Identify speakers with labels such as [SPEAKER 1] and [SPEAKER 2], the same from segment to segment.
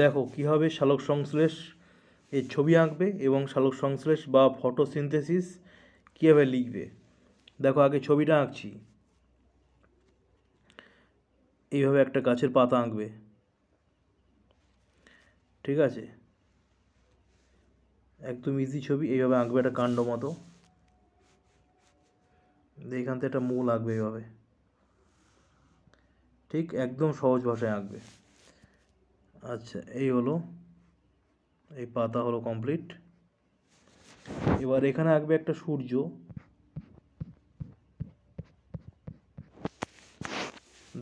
[SPEAKER 1] দেখো কীভাবে শালক সংশ্লেষ এর ছবি আঁকবে এবং শালক সংশ্লেষ বা ফটোসিনথেসিস কীভাবে লিখবে দেখো আগে ছবিটা আঁকছি এইভাবে একটা গাছের পাতা আঁকবে ঠিক আছে একদম ইজি ছবি এইভাবে আঁকবে একটা কাণ্ড মতো এইখান থেকে একটা মূল আঁকবে এইভাবে ঠিক একদম সহজ ভাষায় আঁকবে আচ্ছা এই হলো এই পাতা হলো কমপ্লিট এবার এখানে আঁকবে একটা সূর্য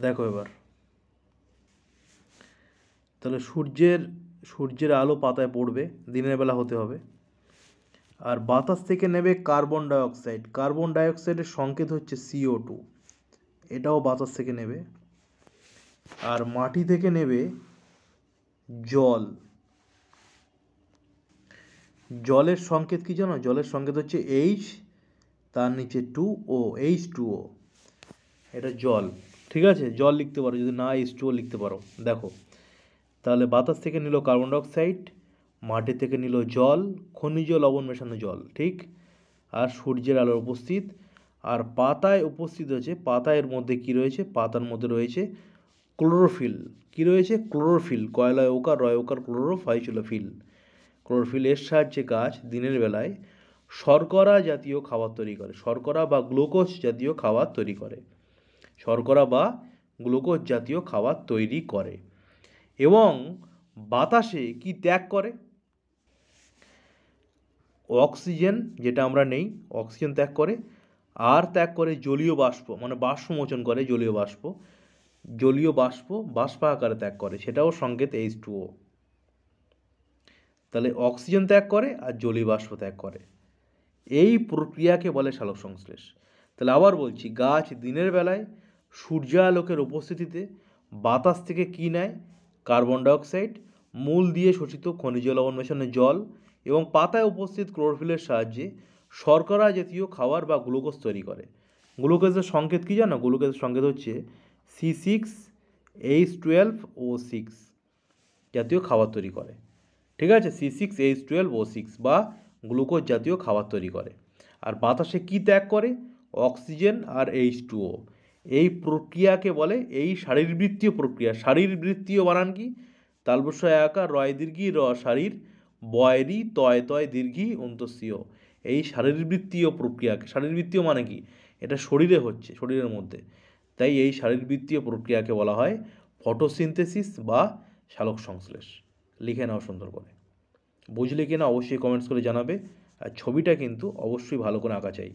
[SPEAKER 1] দেখো এবার তাহলে সূর্যের সূর্যের আলো পাতায় পড়বে দিনের বেলা হতে হবে আর বাতাস থেকে নেবে কার্বন ডাইঅক্সাইড কার্বন ডাইঅক্সাইডের সংকেত হচ্ছে সিও টু এটাও বাতাস থেকে নেবে আর মাটি থেকে নেবে জল জলের সংকেত কি জানো জলের সংকেত হচ্ছে এইচ তার নিচে two O H two O এটা জল ঠিক আছে জল লিখতে পারো যদি না এইচ টু ও লিখতে পারো দেখো তাহলে বাতাস থেকে নিল কার্বন ডাইঅক্সাইড মাটি থেকে নিল জল খনিজ লবণ মেশানো জল ঠিক আর সূর্যের আলোর উপস্থিত আর পাতায় উপস্থিত হয়েছে পাতায়ের মধ্যে কি রয়েছে পাতার মধ্যে রয়েছে ক্লোরোফিল কি রয়েছে ক্লোরোফিল কয়লা ওকার রয় ওকার ক্লোরোফাইচুলোফিল ক্লোরোফিল এর সাহায্যে গাছ দিনের বেলায় শর্করা জাতীয় খাবার তৈরি করে শর্করা বা গ্লুকোজ জাতীয় খাবার তৈরি করে শর্করা বা গ্লুকোজ জাতীয় খাবার তৈরি করে এবং বাতাসে কি ত্যাগ করে অক্সিজেন যেটা আমরা নেই অক্সিজেন ত্যাগ করে আর ত্যাগ করে জলীয় বাষ্প মানে বাষ্পমোচন করে জলীয় বাষ্প জলীয় বাষ্প বাষ্প আকারে ত্যাগ করে সেটাও সংকেত এইচ টু ও তাহলে অক্সিজেন ত্যাগ করে আর জলীয় বাষ্প ত্যাগ করে এই প্রক্রিয়াকে বলে সালোক সংশ্লেষ তাহলে আবার বলছি গাছ দিনের বেলায় আলোকের উপস্থিতিতে বাতাস থেকে কী নেয় কার্বন ডাইঅক্সাইড মূল দিয়ে শোষিত খনিজ লবণ মেশানো জল এবং পাতায় উপস্থিত ক্লোরোফিলের সাহায্যে শর্করা জাতীয় খাবার বা গ্লুকোজ তৈরি করে গ্লুকোজের সংকেত কী জানো গ্লুকোজের সংকেত হচ্ছে C six H twelve O six জাতীয় খাবার তৈরি করে ঠিক আছে C six H twelve O six বা গ্লুকোজ জাতীয় খাবার তৈরি করে আর বাতাসে কি ত্যাগ করে অক্সিজেন আর এইচ টু ও এই প্রক্রিয়াকে বলে এই শারীরবৃত্তীয় প্রক্রিয়া শারীরবৃত্তীয় বানান কি তালবস্য একা রয় দীর্ঘি র শারীর বয়রি তয় তয় দীর্ঘি অন্তঃসীয় এই শারীরবৃত্তীয় প্রক্রিয়াকে শারীরবৃত্তীয় মানে কি এটা শরীরে হচ্ছে শরীরের মধ্যে তাই এই শারীরবৃত্তীয় প্রক্রিয়াকে বলা হয় ফটোসিনথেসিস বা শালক সংশ্লেষ লিখে নাও সুন্দর করে বুঝলে কিনা অবশ্যই কমেন্টস করে জানাবে আর ছবিটা কিন্তু অবশ্যই ভালো করে আঁকা চাই